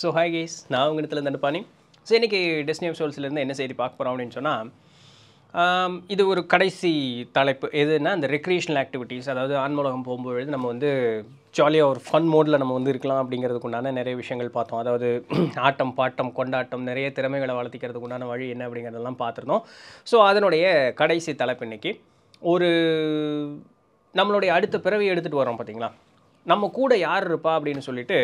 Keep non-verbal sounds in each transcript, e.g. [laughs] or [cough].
so hi guys நான் உங்கள் இடத்துல தடுப்பானி ஸோ இன்றைக்கி டெஸ்னி சோல்ஸ்லேருந்து என்ன செய்தி பார்க்க போகிறோம் அப்படின்னு சொன்னால் இது ஒரு கடைசி தலைப்பு எதுனா அந்த ரெக்ரியேஷனல் ஆக்டிவிட்டீஸ் அதாவது ஆன்மலகம் போகும்பொழுது நம்ம வந்து ஜாலியாக ஒரு ஃபன் மோடில் நம்ம வந்து இருக்கலாம் அப்படிங்கிறதுக்குண்டான நிறைய விஷயங்கள் பார்த்தோம் அதாவது [clears throat] ஆட்டம் பாட்டம் கொண்டாட்டம் நிறைய திறமைகளை வளர்த்திக்கிறதுக்கு உண்டான வழி என்ன அப்படிங்கிறதெல்லாம் பார்த்துருந்தோம் ஸோ அதனுடைய கடைசி தலைப்பு இன்றைக்கி ஒரு நம்மளுடைய அடுத்த பிறவி எடுத்துகிட்டு வரோம் பார்த்தீங்களா நம்ம கூட யார் இருப்பா அப்படின்னு சொல்லிட்டு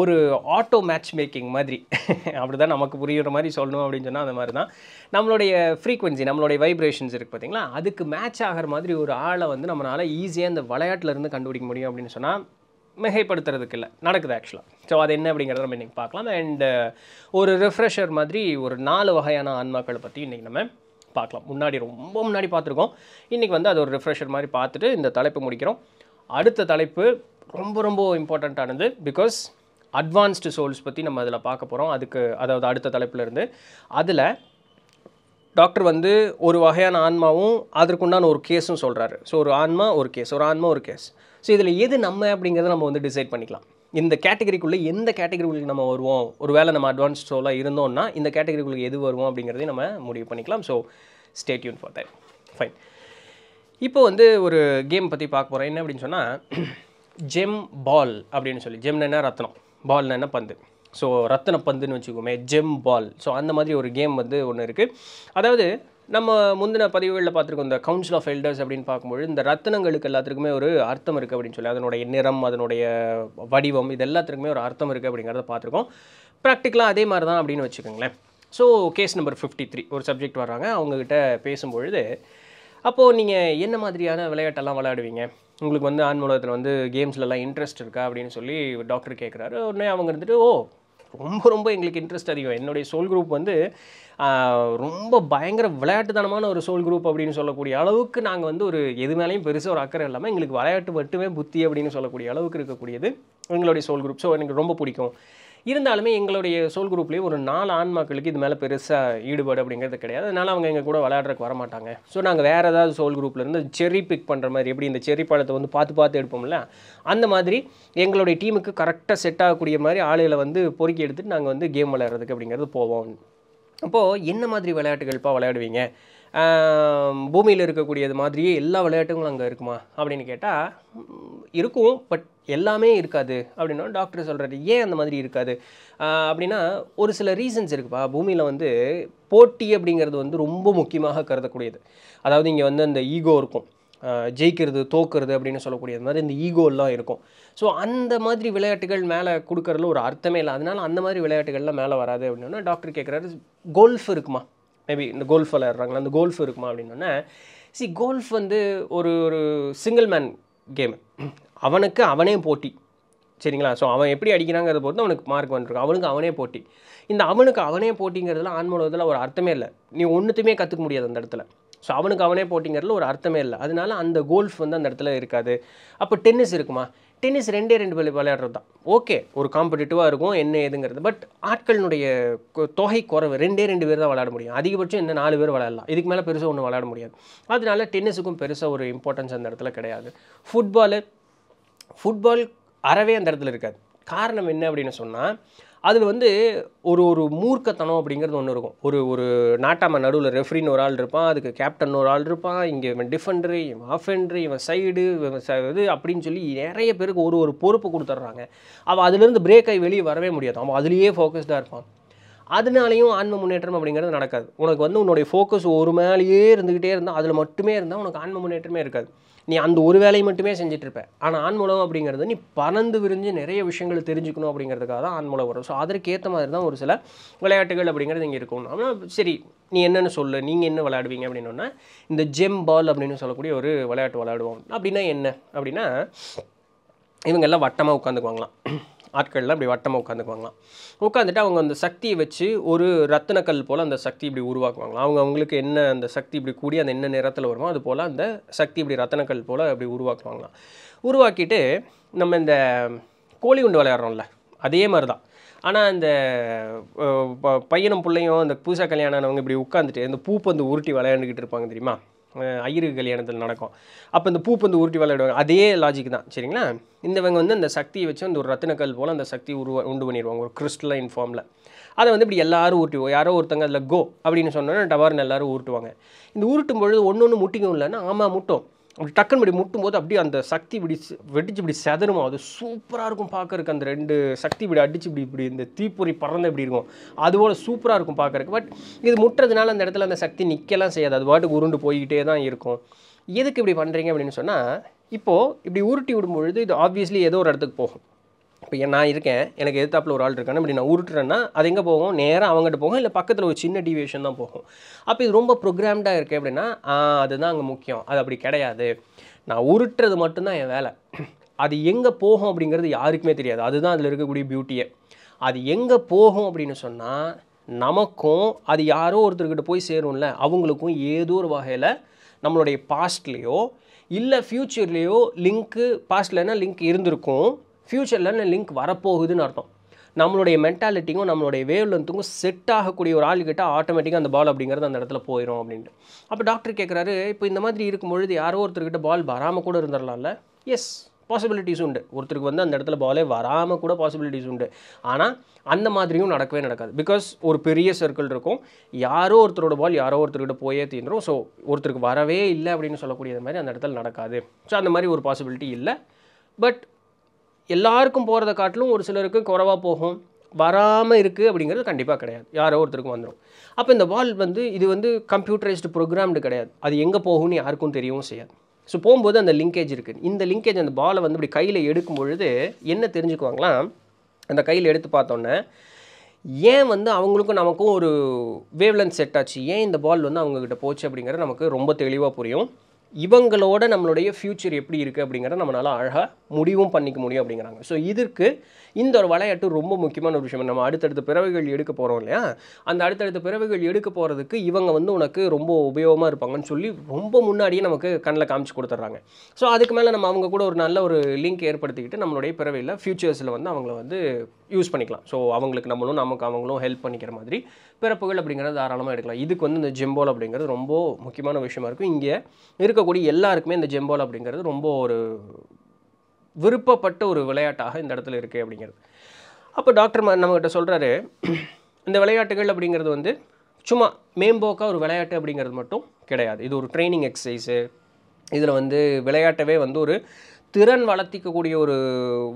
ஒரு ஆட்டோ மேட்ச் மேக்கிங் மாதிரி [laughs] அப்படி தான் நமக்கு புரியுற மாதிரி சொல்லணும் அப்படின்னு சொன்னால் அந்த மாதிரி தான் நம்மளுடைய ஃப்ரீக்குவென்சி நம்மளுடைய வைப்ரேஷன்ஸ் இருக்குது பார்த்திங்களா அதுக்கு மேட்ச் ஆகிற மாதிரி ஒரு ஆளை வந்து நம்மளால் ஈஸியாக இந்த விளையாட்டிலேருந்து கண்டுபிடிக்க முடியும் அப்படின்னு சொன்னால் மிகைப்படுத்துறதுக்கு இல்லை நடக்குது ஆக்சுவலாக ஸோ அது என்ன அப்படிங்கிறத நம்ம இன்றைக்கி பார்க்கலாம் அண்டு uh, ஒரு ரிஃப்ரெஷர் மாதிரி ஒரு நாலு வகையான ஆன்மாக்களை பற்றி இன்றைக்கி நம்ம பார்க்கலாம் முன்னாடி ரொம்ப முன்னாடி பார்த்துருக்கோம் இன்றைக்கி வந்து அது ஒரு ரிஃப்ரெஷர் மாதிரி பார்த்துட்டு இந்த தலைப்பு முடிக்கிறோம் அடுத்த தலைப்பு ரொம்ப ரொம்ப இம்பார்ட்டண்ட்டானது பிகாஸ் அட்வான்ஸ்டு சோல்ஸ் பற்றி நம்ம அதில் பார்க்க போகிறோம் அதுக்கு அதாவது அடுத்த தலைப்பிலேருந்து அதில் டாக்டர் வந்து ஒரு வகையான ஆன்மாவும் அதற்குண்டான ஒரு கேஸும் சொல்கிறாரு ஸோ ஒரு ஆன்மா ஒரு கேஸ் ஒரு ஆன்மா ஒரு கேஸ் ஸோ இதில் எது நம்ம அப்படிங்கிறத நம்ம வந்து டிசைட் பண்ணிக்கலாம் இந்த கேட்டகரிக்குள்ளே எந்த கேட்டகரிக்குள்ளே நம்ம வருவோம் ஒரு வேளை நம்ம அட்வான்ஸ் சோலாக இருந்தோம்னா இந்த கேட்டகரிக்குள்ளே எது வருவோம் அப்படிங்கிறதையும் நம்ம முடிவு பண்ணிக்கலாம் so stay tuned for that fine இப்போ வந்து ஒரு கேம் பற்றி பார்க்க போகிறேன் என்ன அப்படின்னு சொன்னால் ஜெம் பால் அப்படின்னு சொல்லி ஜெம்னா ரத்னம் பால்னா பந்து ஸோ ரத்தன பந்துன்னு வச்சுக்கோமே ஜெம் பால் ஸோ அந்த மாதிரி ஒரு கேம் வந்து ஒன்று இருக்குது அதாவது நம்ம முந்தின பதிவுகளில் பார்த்துருக்கோம் இந்த கவுன்சில் ஆஃப் எல்டர்ஸ் அப்படின்னு பார்க்கும்போது இந்த ரத்தனங்களுக்கு எல்லாத்துக்குமே ஒரு அர்த்தம் இருக்குது அப்படின்னு சொல்லி அதனுடைய நிறம் அதனுடைய வடிவம் இது எல்லாத்துக்குமே ஒரு அர்த்தம் இருக்குது அப்படிங்கிறத பார்த்துருக்கோம் ப்ராக்டிக்கலாக அதே மாதிரி தான் அப்படின்னு வச்சுக்கோங்களேன் so case number fifty three ஒரு சப்ஜெக்ட் வர்றாங்க அவங்கக்கிட்ட பேசும்பொழுது அப்போது நீங்கள் என்ன மாதிரியான விளையாட்டெல்லாம் விளையாடுவீங்க உங்களுக்கு வந்து ஆன்மூலத்தில் வந்து கேம்ஸ்லலாம் இன்ட்ரெஸ்ட் இருக்கா அப்படின்னு சொல்லி டாக்டர் கேட்குறாரு உடனே அவங்க இருந்துட்டு ஓ ரொம்ப ரொம்ப எங்களுக்கு இன்ட்ரெஸ்ட் அதிகம் என்னுடைய சோல் குரூப் வந்து ரொம்ப பயங்கர விளையாட்டுத்தனமான ஒரு சோல் குரூப் அப்படின்னு சொல்லக்கூடிய அளவுக்கு நாங்கள் வந்து ஒரு எது மேலேயும் பெருசாக ஒரு அக்கறை இல்லாமல் எங்களுக்கு விளையாட்டு மட்டுமே புத்தி அப்படின்னு சொல்லக்கூடிய அளவுக்கு இருக்கக்கூடியது எங்களுடைய சோல் குரூப் ஸோ எனக்கு ரொம்ப பிடிக்கும் இருந்தாலுமே எங்களுடைய சோல் குரூப்லேயே ஒரு நாலு ஆன்மாக்களுக்கு இது மேலே பெருசாக ஈடுபாடு அப்படிங்கிறது கிடையாது அதனால் அவங்க எங்கள் கூட விளையாடுறதுக்கு வரமாட்டாங்க ஸோ நாங்கள் வேறு ஏதாவது சோல் குரூப்லேருந்து செரி பிக் பண்ணுற மாதிரி எப்படி இந்த செரி பழத்தை வந்து பார்த்து பார்த்து எடுப்போம்ல அந்த மாதிரி எங்களுடைய டீமுக்கு கரெக்டாக செட் ஆகக்கூடிய மாதிரி ஆளுகளை வந்து பொறுக்கி எடுத்துகிட்டு நாங்கள் வந்து கேம் விளையாடுறதுக்கு அப்படிங்கிறது போவோம் அப்போது என்ன மாதிரி விளையாட்டுகள்ப்பா விளையாடுவீங்க பூமியில் இருக்கக்கூடியது மாதிரியே எல்லா விளையாட்டுங்களும் அங்கே இருக்குமா அப்படின்னு கேட்டால் இருக்கும் பட் எல்லாமே இருக்காது அப்படின்னா டாக்டர் சொல்கிறது ஏன் அந்த மாதிரி இருக்காது அப்படின்னா ஒரு சில ரீசன்ஸ் இருக்குப்பா பூமியில் வந்து போட்டி அப்படிங்கிறது வந்து ரொம்ப முக்கியமாக கருதக்கூடியது அதாவது இங்கே வந்து அந்த ஈகோ இருக்கும் ஜெயிக்கிறது தோக்கிறது அப்படின்னு சொல்லக்கூடிய மாதிரி இந்த ஈகோலாம் இருக்கும் ஸோ அந்த மாதிரி விளையாட்டுகள் மேலே கொடுக்குறதுல ஒரு அர்த்தமே இல்லை அதனால் அந்த மாதிரி விளையாட்டுகள்லாம் மேலே வராது அப்படின்னா டாக்டர் கேட்குறாரு கோல்ஃப் இருக்குமா மேபி இந்த கோல்ஃப் விளையாடுறாங்களா அந்த கோல்ஃப் இருக்குமா அப்படின்னோடனே சி கோல்ஃப் வந்து ஒரு ஒரு சிங்கிள் மேன் கேம் அவனுக்கு அவனே போட்டி சரிங்களா ஸோ அவன் எப்படி அடிக்கிறாங்கிறத பொறுத்து அவனுக்கு மார்க் வந்துருக்கும் அவனுக்கு அவனே போட்டி இந்த அவனுக்கு அவனே போட்டிங்கிறதுல ஆண்மூலத்தில் ஒரு அர்த்தமே இல்லை நீ ஒன்றுத்துமே கற்றுக்க முடியாது அந்த இடத்துல ஸோ அவனுக்கு அவனே போட்டிங்கிறதுல ஒரு அர்த்தமே இல்லை அதனால அந்த கோல்ஃப் வந்து அந்த இடத்துல இருக்காது அப்போ டென்னிஸ் இருக்குமா டென்னிஸ் ரெண்டே ரெண்டு பேர் விளையாடுறது தான் ஓகே ஒரு காம்படிட்டிவாக இருக்கும் என்ன ஏதுங்கிறது பட் ஆட்களினுடைய தொகை குறைவு ரெண்டே ரெண்டு பேர் தான் விளையாட முடியும் அதிகபட்சம் இந்த நாலு பேர் விளையாடலாம் இதுக்கு மேலே பெருசாக ஒன்று விளையாட முடியாது அதனால டென்னிஸுக்கும் பெருசாக ஒரு இம்பார்ட்டன்ஸ் அந்த இடத்துல கிடையாது ஃபுட்பாலு ஃபுட்பால் அறவே அந்த இடத்துல இருக்காது காரணம் என்ன அப்படின்னு சொன்னால் அதில் வந்து ஒரு ஒரு மூர்க்கத்தனம் அப்படிங்கிறது ஒன்று இருக்கும் ஒரு ஒரு நாட்டாம நடுவில் ரெஃப்ரின்னு ஒரு ஆள் இருப்பான் அதுக்கு கேப்டன் ஒரு ஆள் இருப்பான் இங்கே இவன் டிஃபெண்டரு இவன் அஃபெண்டரு இவன் சைடு இவன் இது அப்படின்னு சொல்லி நிறைய பேருக்கு ஒரு ஒரு பொறுப்பு கொடுத்துட்றாங்க அவன் அதுலேருந்து பிரேக் ஆகி வெளியே வரவே முடியாது அவன் அதுலேயே ஃபோக்கஸ்டாக இருப்பான் அதனாலையும் ஆன்ம முன்னேற்றம் அப்படிங்கிறது நடக்காது உனக்கு வந்து உன்னுடைய ஃபோக்கஸ் ஒரு மேலேயே இருந்துக்கிட்டே இருந்தால் அதில் மட்டுமே இருந்தால் உனக்கு ஆன்ம முன்னேற்றமே இருக்காது நீ அந்த ஒரு வேலையை மட்டுமே செஞ்சிட்ருப்ப ஆனால் ஆண்மூலம் அப்படிங்கிறது நீ பறந்து விரிஞ்சு நிறைய விஷயங்கள் தெரிஞ்சுக்கணும் அப்படிங்கிறதுக்காக தான் ஆண்மூலம் வரும் ஸோ அதற்கேற்ற மாதிரி தான் ஒரு சில விளையாட்டுகள் அப்படிங்கிறது இங்கே இருக்கும் ஆனால் சரி நீ என்னென்னு சொல்லு நீங்கள் என்ன விளையாடுவீங்க அப்படின்னோன்னா இந்த ஜெம் பால் அப்படின்னு சொல்லக்கூடிய ஒரு விளையாட்டு விளையாடுவோம் அப்படின்னா என்ன அப்படின்னா இவங்கெல்லாம் வட்டமாக உட்காந்துக்குவாங்களாம் ஆட்கள்லாம் இப்படி வட்டமாக உட்காந்துக்குவாங்களாம் உட்காந்துட்டு அவங்க அந்த சக்தியை வச்சு ஒரு ரத்தினக்கல் போல் அந்த சக்தி இப்படி உருவாக்குவாங்களாம் அவங்க அவங்களுக்கு என்ன அந்த சக்தி இப்படி கூடி அந்த என்ன நிறத்தில் வருமோ அது போல் அந்த சக்தி இப்படி ரத்தனக்கல் போல் அப்படி உருவாக்குவாங்களாம் உருவாக்கிட்டு நம்ம இந்த கோழி குண்டு விளையாடுறோம்ல அதே மாதிரி தான் ஆனால் ப பையனும் பிள்ளையும் அந்த பூசா கல்யாணம் ஆனவங்க இப்படி உட்காந்துட்டு இந்த பூப்பந்து உருட்டி விளையாண்டுக்கிட்டு இருப்பாங்க தெரியுமா ஐயருக்கு கல்யாணத்தில் நடக்கும் அப்போ இந்த பூப்பந்து உருட்டி விளையாடுவாங்க அதே லாஜிக் தான் சரிங்களா இந்தவங்க வந்து அந்த சக்தியை வச்சு அந்த ஒரு ரத்தினக்கல் போல் அந்த சக்தி உருவா உண்டு பண்ணிடுவாங்க ஒரு கிறிஸ்டலைன் ஃபார்மில் அதை வந்து இப்படி எல்லாரும் ஊட்டுவோம் யாரோ ஒருத்தங்க அதில் கோ அப்படின்னு சொன்னோன்னா டவார்னு எல்லோரும் ஊட்டுவாங்க இந்த ஊருட்டும் பொழுது ஒன்று ஒன்று முட்டிக்கும் இல்லைன்னா ஆமாம் முட்டும் அப்படி டக்குன்னு படி முட்டும் போது அப்படியே அந்த சக்தி விடி வெடிச்சு இப்படி செதனும் அது சூப்பராக இருக்கும் பார்க்கறக்கு அந்த ரெண்டு சக்தி இப்படி அடிச்சு இப்படி இப்படி இந்த தீப்பொறி பறந்து இப்படி இருக்கும் அதுபோல் சூப்பராக இருக்கும் பார்க்கறக்கு பட் இது முட்டுறதுனால அந்த இடத்துல அந்த சக்தி நிற்கலாம் செய்யாது அது பாட்டுக்கு உருண்டு போய்கிட்டே தான் இருக்கும் எதுக்கு இப்படி பண்ணுறீங்க அப்படின்னு சொன்னால் இப்போது இப்படி உருட்டி விடும்பொழுது இது ஆப்வியஸ்லி ஏதோ ஒரு இடத்துக்கு போகும் இப்போ நான் இருக்கேன் எனக்கு எதிர்த்தாப்பில் ஒரு ஆள் இருக்கானே இப்படி நான் உருட்டுறேன்னா அது எங்கே போகும் நேராக அவங்ககிட்ட போகும் இல்லை பக்கத்தில் ஒரு சின்ன டிவியேஷன் தான் போகும் அப்போ இது ரொம்ப ப்ரோக்ராம்டாக இருக்குது அப்படின்னா அதுதான் அங்கே முக்கியம் அது அப்படி கிடையாது நான் உருட்டுறது மட்டும்தான் என் வேலை அது எங்கே போகும் அப்படிங்கிறது யாருக்குமே தெரியாது அதுதான் அதில் இருக்கக்கூடிய பியூட்டியே அது எங்கே போகும் அப்படின்னு சொன்னால் நமக்கும் அது யாரோ ஒருத்தர்கிட்ட போய் சேரும்ல அவங்களுக்கும் ஏதோ ஒரு வகையில் நம்மளுடைய பாஸ்ட்லேயோ இல்லை ஃப்யூச்சர்லேயோ லிங்க்கு பாஸ்ட்லன்னா லிங்க் இருந்திருக்கும் ஃப்யூச்சரில் லிங்க் வரப்போகுதுன்னு அர்த்தம் நம்மளுடைய மென்டாலிட்டிக்கும் நம்மளுடைய வேவ் லென்த்துக்கும் செட் ஆகக்கூடிய ஒரு கிட்டே ஆட்டோமேட்டிக்காக அந்த பால் அப்படிங்கிறது அந்த இடத்துல போயிடும் அப்படின்ட்டு அப்போ டாக்டர் கேட்குறாரு இப்போ இந்த மாதிரி இருக்கும் பொழுது யாரோ ஒருத்தர்கிட்ட பால் வராமல் கூட இருந்துடலாம்ல எஸ் பாசிபிலிட்டிஸ் உண்டு ஒருத்தருக்கு வந்து அந்த இடத்துல பாலே வராமல் கூட பாசிபிலிட்டிஸ் உண்டு ஆனால் அந்த மாதிரியும் நடக்கவே நடக்காது பிகாஸ் ஒரு பெரிய சர்க்கிள் இருக்கும் யாரோ ஒருத்தரோட பால் யாரோ ஒருத்தர்கிட்ட போயே தீர்ந்துடும் ஸோ ஒருத்தருக்கு வரவே இல்லை அப்படின்னு சொல்லக்கூடிய மாதிரி அந்த இடத்துல நடக்காது ஸோ அந்த மாதிரி ஒரு பாசிபிலிட்டி இல்லை பட் எல்லாருக்கும் போகிறத காட்டிலும் ஒரு சிலருக்கு குறவாக போகும் வராமல் இருக்குது அப்படிங்கிறது கண்டிப்பாக கிடையாது யாரோ ஒருத்தருக்கும் வந்துடும் அப்போ இந்த பால் வந்து இது வந்து கம்ப்யூட்டரைஸ்டு ப்ரோக்ராம்டு கிடையாது அது எங்கே போகும்னு யாருக்கும் தெரியவும் செய்யாது ஸோ போகும்போது அந்த லிங்கேஜ் இருக்குது இந்த லிங்கேஜ் அந்த பாலை வந்து இப்படி கையில் எடுக்கும் பொழுது என்ன தெரிஞ்சுக்குவாங்களாம் அந்த கையில் எடுத்து பார்த்தோன்னே ஏன் வந்து அவங்களுக்கும் நமக்கும் ஒரு வேவ்லன் செட் ஆச்சு ஏன் இந்த பால் வந்து அவங்கக்கிட்ட போச்சு அப்படிங்கிறது நமக்கு ரொம்ப தெளிவாக புரியும் இவங்களோட நம்மளுடைய ஃப்யூச்சர் எப்படி இருக்குது அப்படிங்கிறத நம்மளால் அழகாக முடிவும் பண்ணிக்க முடியும் அப்படிங்கிறாங்க ஸோ இதற்கு இந்த ஒரு விளையாட்டு ரொம்ப முக்கியமான ஒரு விஷயம் நம்ம அடுத்தடுத்த பிறவைகள் எடுக்க போகிறோம் இல்லையா அந்த அடுத்தடுத்த பிறவைகள் எடுக்க போகிறதுக்கு இவங்க வந்து உனக்கு ரொம்ப உபயோகமாக இருப்பாங்கன்னு சொல்லி ரொம்ப முன்னாடியே நமக்கு கண்ணில் காமிச்சு கொடுத்துட்றாங்க ஸோ அதுக்கு மேலே நம்ம அவங்க கூட ஒரு நல்ல ஒரு லிங்க் ஏற்படுத்திக்கிட்டு நம்மளுடைய பிறவையில் ஃப்யூச்சர்ஸில் வந்து அவங்கள வந்து யூஸ் பண்ணிக்கலாம் ஸோ அவங்களுக்கு நம்மளும் நமக்கு அவங்களும் ஹெல்ப் பண்ணிக்கிற மாதிரி பிறப்புகள் அப்படிங்கிறது தாராளமாக எடுக்கலாம் இதுக்கு வந்து இந்த ஜெம்போல் அப்படிங்கிறது ரொம்ப முக்கியமான விஷயமா இருக்கும் இங்கே இருக்கக்கூடிய எல்லாருக்குமே இந்த ஜெம்போல் அப்படிங்கிறது ரொம்ப ஒரு விருப்பப்பட்ட ஒரு விளையாட்டாக இந்த இடத்துல இருக்குது அப்படிங்கிறது அப்போ டாக்டர் நம்மக்கிட்ட சொல்கிறாரு இந்த விளையாட்டுகள் அப்படிங்கிறது வந்து சும்மா மேம்போக்காக ஒரு விளையாட்டு அப்படிங்கிறது மட்டும் கிடையாது இது ஒரு ட்ரைனிங் எக்ஸசைஸு இதில் வந்து விளையாட்டவே வந்து ஒரு திறன் வளர்த்திக்கக்கூடிய ஒரு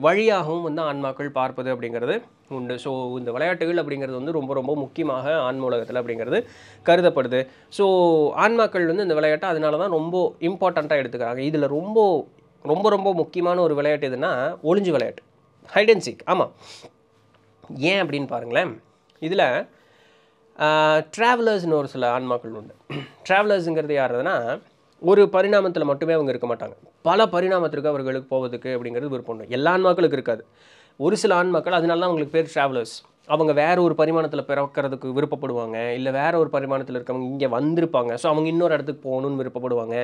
வழியாகவும் வந்து ஆன்மாக்கள் பார்ப்பது அப்படிங்கிறது உண்டு ஸோ இந்த விளையாட்டுகள் அப்படிங்கிறது வந்து ரொம்ப ரொம்ப முக்கியமாக ஆன்ம உலகத்தில் அப்படிங்கிறது கருதப்படுது ஸோ ஆன்மாக்கள் வந்து இந்த விளையாட்டை அதனால தான் ரொம்ப இம்பார்ட்டண்ட்டாக எடுத்துக்கிறாங்க இதில் ரொம்ப ரொம்ப ரொம்ப முக்கியமான ஒரு விளையாட்டு எதுனா ஒளிஞ்சு விளையாட்டு ஹைட் அண்ட் சீக் ஆமாம் ஏன் அப்படின்னு பாருங்களேன் இதில் ட்ராவலர்ஸ்னு ஒரு சில ஆன்மாக்கள் உண்டு ட்ராவலர்ஸுங்கிறது யாருதுன்னா ஒரு பரிணாமத்தில் மட்டுமே அவங்க இருக்க மாட்டாங்க பல பரிணாமத்திற்கு அவர்களுக்கு போவதுக்கு அப்படிங்கிறது விருப்பம் உண்டு எல்லா ஆன்மாக்களுக்கு இருக்காது ஒரு சில ஆன்மாக்கள் அதனால தான் அவங்களுக்கு பேர் ட்ராவலர்ஸ் அவங்க வேறு ஒரு பரிமாணத்தில் பிறக்கிறதுக்கு விருப்பப்படுவாங்க இல்லை வேறு ஒரு பரிமாணத்தில் இருக்கவங்க இங்கே வந்திருப்பாங்க ஸோ அவங்க இன்னொரு இடத்துக்கு போகணும்னு விருப்பப்படுவாங்க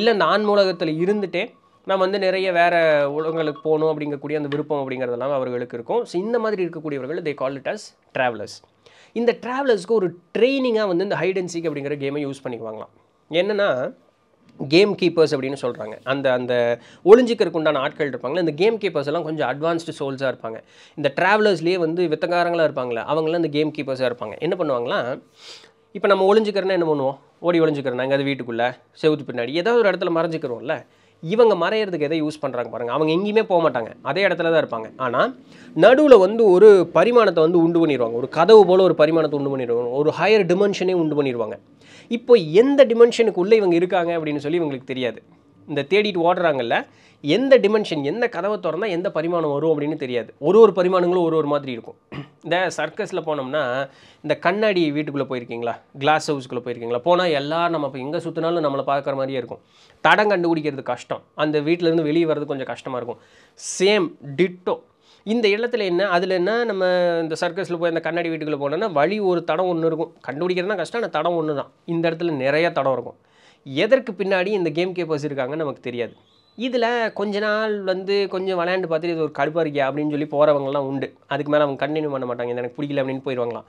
இல்லை நான் மூலகத்தில் இருந்துகிட்டே நான் வந்து நிறைய வேறு உலகங்களுக்கு போகணும் அப்படிங்கக்கூடிய அந்த விருப்பம் அப்படிங்கிறதெல்லாம் அவர்களுக்கு இருக்கும் ஸோ இந்த மாதிரி இருக்கக்கூடியவர்கள் they call it as travellers இந்த ட்ராவலர்ஸ்க்கு ஒரு ட்ரைனிங்காக வந்து இந்த ஹைடென்சிக் அப்படிங்கிற கேமை யூஸ் பண்ணிக்குவாங்களாம் என்னென்னா கேம் கீப்பர்ஸ் அப்படின்னு சொல்கிறாங்க அந்த அந்த ஒளிஞ்சிக்கிறதுக்கு உண்டான ஆட்கள் இருப்பாங்களே இந்த கேம் கீப்பர்ஸ் எல்லாம் கொஞ்சம் அட்வான்ஸ்டு சோல்ஸாக இருப்பாங்க இந்த ட்ராவலர்ஸ்லேயே வந்து வித்தகாரங்களாக இருப்பாங்களே அவங்களாம் இந்த கேம் கீப்பர்ஸாக இருப்பாங்க என்ன பண்ணுவாங்களா இப்போ நம்ம ஒளிஞ்சிக்கிறனா என்ன பண்ணுவோம் ஓடி ஒளிஞ்சிக்கிறோம் நாங்கள் அது வீட்டுக்குள்ளே செவுத்து பின்னாடி ஏதாவது ஒரு இடத்துல மறைஞ்சிக்கிறோம்ல இவங்க மறையிறதுக்கு எதை யூஸ் பண்ணுறாங்க பாருங்கள் அவங்க எங்கேயுமே போக மாட்டாங்க அதே இடத்துல தான் இருப்பாங்க ஆனால் நடுவில் வந்து ஒரு பரிமாணத்தை வந்து உண்டு பண்ணிடுவாங்க ஒரு கதவு போல் ஒரு பரிமாணத்தை உண்டு பண்ணிடுவாங்க ஒரு ஹையர் டிமென்ஷனே உண்டு பண்ணிடுவாங்க இப்போ எந்த டிமென்ஷனுக்கு உள்ளே இவங்க இருக்காங்க அப்படின்னு சொல்லி இவங்களுக்கு தெரியாது இந்த தேடிட்டு ஓடுறாங்கல்ல எந்த டிமென்ஷன் எந்த கதவை திறந்தால் எந்த பரிமாணம் வரும் அப்படின்னு தெரியாது ஒரு ஒரு பரிமாணங்களும் ஒரு ஒரு மாதிரி இருக்கும் இந்த சர்க்கஸில் போனோம்னா இந்த கண்ணாடி வீட்டுக்குள்ளே போயிருக்கீங்களா கிளாஸ் ஹவுஸ்க்குள்ளே போயிருக்கீங்களா போனால் எல்லோரும் நம்ம இப்போ எங்கே சுற்றினாலும் நம்மளை பார்க்குற மாதிரியே இருக்கும் தடம் கண்டுபிடிக்கிறது கஷ்டம் அந்த வீட்டிலேருந்து வெளியே வர்றது கொஞ்சம் கஷ்டமாக இருக்கும் சேம் டிட்டோ இந்த இடத்துல என்ன அதில் என்ன நம்ம இந்த சர்க்கஸில் போய் அந்த கண்ணாடி வீட்டுக்குள்ளே போனோன்னா வழி ஒரு தடம் ஒன்று இருக்கும் கண்டுபிடிக்கிறதுனா கஷ்டம் ஆனால் தடம் ஒன்று தான் இந்த இடத்துல நிறையா தடம் இருக்கும் எதற்கு பின்னாடி இந்த கேம் கேப்பர்ஸ் இருக்காங்கன்னு நமக்கு தெரியாது இதில் கொஞ்ச நாள் வந்து கொஞ்சம் விளையாண்டு பார்த்துட்டு இது ஒரு கடுப்பாக இருக்கியா அப்படின்னு சொல்லி போகிறவங்கலாம் உண்டு அதுக்கு மேலே அவங்க கண்டினியூ பண்ண மாட்டாங்க இது எனக்கு பிடிக்கல அப்படின்னு போயிடுவாங்களாம்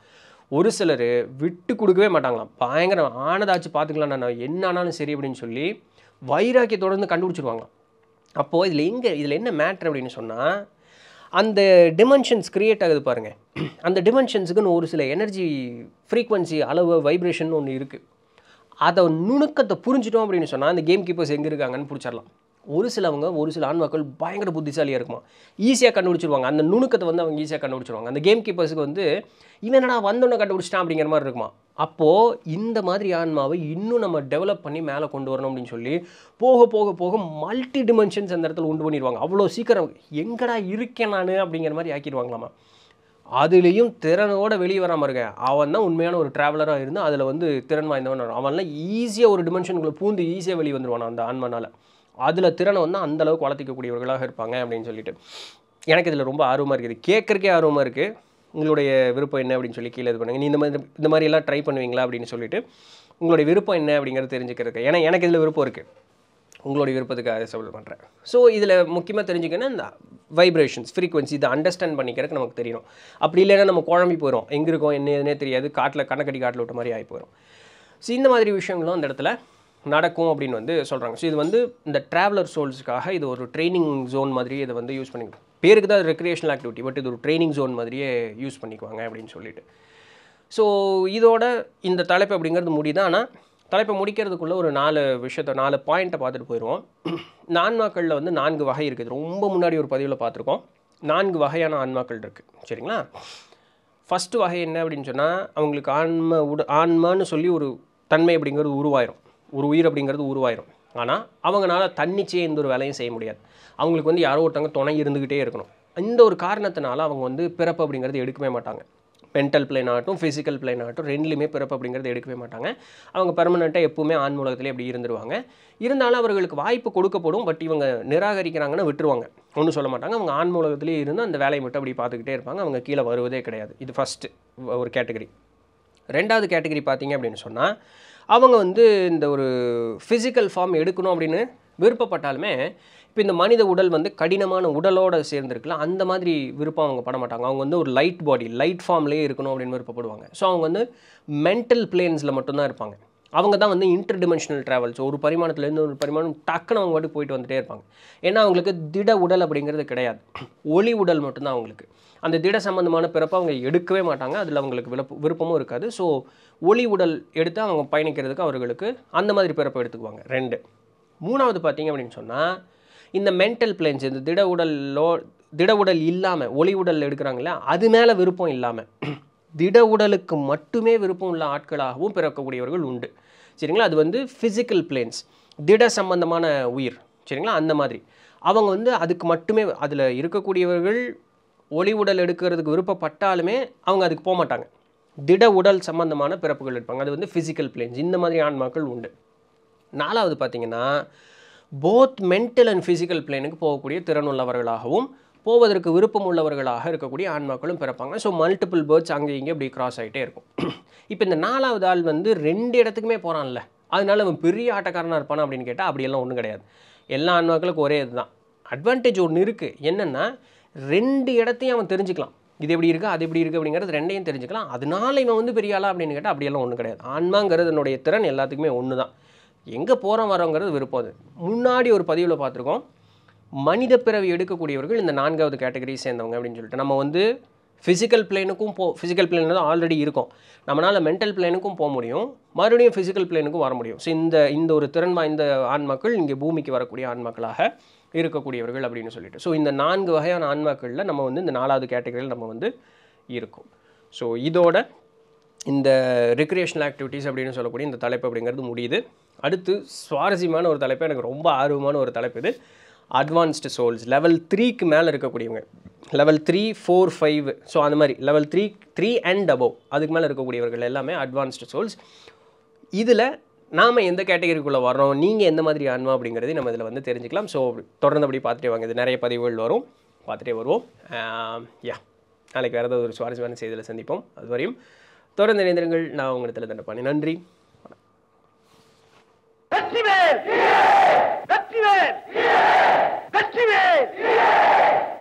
ஒரு சிலர் விட்டு கொடுக்கவே மாட்டாங்களாம் பயங்கரம் ஆனதாச்சு பார்த்துக்கலாம் நான் என்ன ஆனாலும் சரி அப்படின்னு சொல்லி வைராக்கியத்தோடு வந்து கண்டுபிடிச்சிருவாங்களாம் அப்போது இதில் எங்கே இதில் என்ன மேட்ரு அப்படின்னு சொன்னால் அந்த டிமென்ஷன்ஸ் க்ரியேட் ஆகுது பாருங்கள் அந்த டிமென்ஷன்ஸுக்குன்னு ஒரு சில எனர்ஜி ஃப்ரீக்வன்சி அளவு வைப்ரேஷன் ஒன்று இருக்குது அதை நுணுக்கத்தை புரிஞ்சிட்டோம் அப்படின்னு சொன்னால் அந்த கேம் கீப்பர்ஸ் எங்கே இருக்காங்கன்னு பிடிச்சிடலாம் ஒரு சிலவங்க ஒரு சில மக்கள் பயங்கர புத்திசாலியாக இருக்குமா ஈஸியாக கண்டுபிடிச்சிருவாங்க அந்த நுணுக்கத்தை வந்து அவங்க ஈஸியாக கண்டுபிடிச்சிருவாங்க அந்த கேம் கீப்பர்ஸுக்கு வந்து இவன் என்னடா வந்தோன்னே கண்டுபிடிச்சிட்டான் அப்படிங்கிற மாதிரி இருக்குமா அப்போது இந்த மாதிரி ஆன்மாவை இன்னும் நம்ம டெவலப் பண்ணி மேலே கொண்டு வரணும் அப்படின்னு சொல்லி போக போக போக மல்டி டிமென்ஷன்ஸ் அந்த இடத்துல உண்டு பண்ணிடுவாங்க அவ்வளோ சீக்கிரம் எங்கடா இருக்கேன் நான் அப்படிங்கிற மாதிரி ஆக்கிடுவாங்களாமா அதுலேயும் திறனோட வெளியே வராமல் இருக்க அவன் தான் உண்மையான ஒரு ட்ராவலராக இருந்து அதில் வந்து திறன் வாய்ந்தவன் அவன்லாம் ஈஸியாக ஒரு டிமென்ஷனுக்குள்ள பூந்து ஈஸியாக வெளியே வந்துடுவான் அந்த ஆன்மனால் அதில் திறனை வந்து அந்தளவுக்கு வளர்த்திக்கக்கூடியவர்களாக இருப்பாங்க அப்படின்னு சொல்லிட்டு எனக்கு இதில் ரொம்ப ஆர்வமாக இருக்குது கேட்குறக்கே ஆர்வமாக இருக்குது உங்களுடைய விருப்பம் என்ன அப்படின்னு சொல்லி கீழே இது பண்ணுங்கள் நீ இந்த மாதிரி இந்த மாதிரியெல்லாம் ட்ரை பண்ணுவீங்களா அப்படின்னு சொல்லிட்டு உங்களுடைய விருப்பம் என்ன அப்படிங்கிறது தெரிஞ்சுக்கிறதுக்கு ஏன்னா எனக்கு இதில் விருப்பம் இருக்குது உங்களுடைய விருப்பத்துக்காக சபல் பண்ணுறேன் ஸோ இதில் முக்கியமாக தெரிஞ்சுக்கணும் இந்த வைப்ரேஷன்ஸ் ஃப்ரீக்வன்சி இதை அண்டர்ஸ்டாண்ட் பண்ணிக்கிறதுக்கு நமக்கு தெரியும் அப்படி இல்லைன்னா நம்ம குழம்பி போயிடும் எங்கே இருக்கோம் என்ன எதுனே தெரியாது காட்டில் கணக்கடி காட்டில் விட்ட மாதிரி ஆகி போயிடும் ஸோ இந்த மாதிரி விஷயங்களும் அந்த இடத்துல நடக்கும் அப்படின்னு வந்து சொல்கிறாங்க ஸோ இது வந்து இந்த ட்ராவலர் சோல்ஸுக்காக இது ஒரு ட்ரைனிங் ஜோன் மாதிரி இதை வந்து யூஸ் பண்ணிக்கணும் பேருக்கு தான் ரெக்ரியேஷனல் ஆக்டிவிட்டி பட் இது ஒரு ட்ரைனிங் ஜோன் மாதிரியே யூஸ் பண்ணிக்குவாங்க அப்படின்னு சொல்லிட்டு ஸோ இதோட இந்த தலைப்பு அப்படிங்கிறது முடிதான் ஆனால் தலைப்பை முடிக்கிறதுக்குள்ளே ஒரு நாலு விஷயத்த நாலு பாயிண்ட்டை பார்த்துட்டு போயிடுவோம் நான்மாக்களில் வந்து நான்கு வகை இருக்குது ரொம்ப முன்னாடி ஒரு பதிவில் பார்த்துருக்கோம் நான்கு வகையான ஆன்மாக்கள் இருக்குது சரிங்களா ஃபஸ்ட்டு வகை என்ன அப்படின்னு சொன்னால் அவங்களுக்கு ஆன்ம உட ஆன்மான்னு சொல்லி ஒரு தன்மை அப்படிங்கிறது உருவாயிரும் ஒரு உயிர் அப்படிங்கிறது உருவாயிரும் ஆனால் அவங்களால தன்னிச்சையே எந்த ஒரு வேலையும் செய்ய முடியாது அவங்களுக்கு வந்து யாரோ ஒருத்தவங்க துணை இருந்துக்கிட்டே இருக்கணும் இந்த ஒரு காரணத்தினால அவங்க வந்து பிறப்பு அப்படிங்கிறது எடுக்கவே மாட்டாங்க மென்டல் பிளேன் ஆகட்டும் ஃபிசிக்கல் பிளேன் ஆகட்டும் ரெண்டுலேயுமே பிறப்பு அப்படிங்கிறது எடுக்கவே மாட்டாங்க அவங்க பெர்மனெண்ட்டாக எப்போவுமே ஆண் மூலகத்திலே அப்படி இருந்துருவாங்க இருந்தாலும் அவர்களுக்கு வாய்ப்பு கொடுக்கப்படும் பட் இவங்க நிராகரிக்கிறாங்கன்னு விட்டுருவாங்க ஒன்றும் சொல்ல மாட்டாங்க அவங்க ஆண் மூலகத்திலே இருந்து அந்த வேலையை மட்டும் அப்படி பார்த்துக்கிட்டே இருப்பாங்க அவங்க கீழே வருவதே கிடையாது இது ஃபஸ்ட்டு ஒரு கேட்டகரி ரெண்டாவது கேட்டகரி பார்த்தீங்க அப்படின்னு சொன்னால் அவங்க வந்து இந்த ஒரு ஃபிசிக்கல் ஃபார்ம் எடுக்கணும் அப்படின்னு விருப்பப்பட்டாலுமே இப்போ இந்த மனித உடல் வந்து கடினமான உடலோடு சேர்ந்துருக்கலாம் அந்த மாதிரி விருப்பம் அவங்க பண்ண மாட்டாங்க அவங்க வந்து ஒரு லைட் பாடி லைட் ஃபார்ம்லேயே இருக்கணும் அப்படின்னு விருப்பப்படுவாங்க ஸோ அவங்க வந்து மென்டல் பிளேன்ஸில் மட்டும்தான் இருப்பாங்க அவங்க தான் வந்து இன்டர் டிமென்ஷனல் ட்ராவல்ஸ் ஒரு பரிமாணத்துலேருந்து ஒரு பரிமாணம் டக்குன்னு அவங்க மட்டும் போயிட்டு வந்துகிட்டே இருப்பாங்க ஏன்னா அவங்களுக்கு திட உடல் அப்படிங்கிறது கிடையாது ஒளி உடல் மட்டும்தான் அவங்களுக்கு அந்த திட சம்மந்தமான பிறப்பை அவங்க எடுக்கவே மாட்டாங்க அதில் அவங்களுக்கு விருப்ப விருப்பமும் இருக்காது ஸோ ஒளி உடல் எடுத்து அவங்க பயணிக்கிறதுக்கு அவர்களுக்கு அந்த மாதிரி பிறப்பை எடுத்துக்குவாங்க ரெண்டு மூணாவது பார்த்தீங்க அப்படின்னு சொன்னால் இந்த மென்டல் பிளேன்ஸ் இந்த திட உடலோ திட உடல் இல்லாமல் ஒளி உடல் எடுக்கிறாங்களே அது மேலே விருப்பம் இல்லாமல் திட உடலுக்கு மட்டுமே விருப்பம் உள்ள ஆட்களாகவும் பிறக்கக்கூடியவர்கள் உண்டு சரிங்களா அது வந்து ஃபிசிக்கல் பிளேன்ஸ் திட சம்பந்தமான உயிர் சரிங்களா அந்த மாதிரி அவங்க வந்து அதுக்கு மட்டுமே அதில் இருக்கக்கூடியவர்கள் ஒளி உடல் எடுக்கிறதுக்கு விருப்பப்பட்டாலுமே அவங்க அதுக்கு போக மாட்டாங்க திட உடல் சம்பந்தமான பிறப்புகள் இருப்பாங்க அது வந்து ஃபிசிக்கல் பிளேன்ஸ் இந்த மாதிரி ஆன்மாக்கள் உண்டு நாலாவது பார்த்திங்கன்னா போத் மென்டல் அண்ட் ஃபிசிக்கல் பிளேனுக்கு போகக்கூடிய திறனுள்ளவர்களாகவும் போவதற்கு விருப்பம் உள்ளவர்களாக இருக்கக்கூடிய ஆன்மாக்களும் பிறப்பாங்க ஸோ மல்டிபிள் பேர்ட்ஸ் அங்கே இங்கே இப்படி கிராஸ் ஆகிட்டே இருக்கும் [clears throat] இப்போ இந்த நாலாவது ஆள் வந்து ரெண்டு இடத்துக்குமே போகிறான்ல அதனால அவன் பெரிய ஆட்டக்காரனாக இருப்பானா அப்படின்னு கேட்டால் அப்படியெல்லாம் ஒன்றும் கிடையாது எல்லா ஆன்மாக்களுக்கும் ஒரே இதுதான் அட்வான்டேஜ் ஒன்று இருக்குது என்னென்னா ரெண்டு இடத்தையும் அவன் தெரிஞ்சுக்கலாம் இது எப்படி இருக்குது அது எப்படி இருக்குது அப்படிங்கிறது ரெண்டையும் தெரிஞ்சுக்கலாம் அதனால இவன் வந்து பெரிய ஆளா அப்படின்னு கேட்டால் அப்படியெல்லாம் ஒன்றும் கிடையாது ஆன்மாங்கிறது என்னுடைய திறன் எல்லாத்துக்குமே ஒன்று தான் எங்கே போகிறோம் வரோங்கிறது விருப்பம் அது முன்னாடி ஒரு பதிவில் பார்த்துருக்கோம் மனித பிறவி எடுக்கக்கூடியவர்கள் இந்த நான்காவது கேட்டகரியை சேர்ந்தவங்க அப்படின்னு சொல்லிட்டு நம்ம வந்து ஃபிசிக்கல் பிளேனுக்கும் போ ஃபிசிக்கல் பிளேன் தான் ஆல்ரெடி இருக்கும் நம்மளால் மென்டல் பிளேனுக்கும் போக முடியும் மறுபடியும் ஃபிசிக்கல் பிளேனுக்கும் வர முடியும் ஸோ இந்த இந்த ஒரு திறன் வாய்ந்த ஆன்மாக்கள் இங்கே பூமிக்கு வரக்கூடிய ஆன்மாக்களாக இருக்கக்கூடியவர்கள் அப்படின்னு சொல்லிட்டு ஸோ இந்த நான்கு வகையான ஆன்மாக்களில் நம்ம வந்து இந்த நாலாவது கேட்டகரியில் நம்ம வந்து இருக்கும் ஸோ இதோட இந்த ரிக்ரியேஷனல் ஆக்டிவிட்டீஸ் அப்படின்னு சொல்லக்கூடிய இந்த தலைப்பு அப்படிங்கிறது முடியுது அடுத்து சுவாரஸ்யமான ஒரு தலைப்பு எனக்கு ரொம்ப ஆர்வமான ஒரு தலைப்பு இது அட்வான்ஸ்டு சோல்ஸ் லெவல் த்ரீக்கு மேலே இருக்கக்கூடியவங்க level three four five so அந்த மாதிரி level three three and above அதுக்கு மேலே இருக்கக்கூடியவர்கள் எல்லாமே அட்வான்ஸ்டு சோல்ஸ் இதில் நாம் எந்த கேட்டகரிக்குள்ளே வரோம் நீங்கள் எந்த மாதிரி ஆன்மா அப்படிங்கிறது நம்ம இதில் வந்து தெரிஞ்சுக்கலாம் ஸோ தொடர்ந்து அப்படி பார்த்துட்டே வாங்க இது நிறைய பதிவுகள் வரும் பார்த்துட்டே வருவோம் யா நாளைக்கு வேறு ஏதாவது ஒரு சுவாரஸ்யமான செய்தியில் சந்திப்போம் அதுவரையும் தொடர்ந்து இணைந்திருங்கள் நான் உங்களிடத்தில் தண்டப்பானி நன்றி வெற்றிவேல் सच्ची में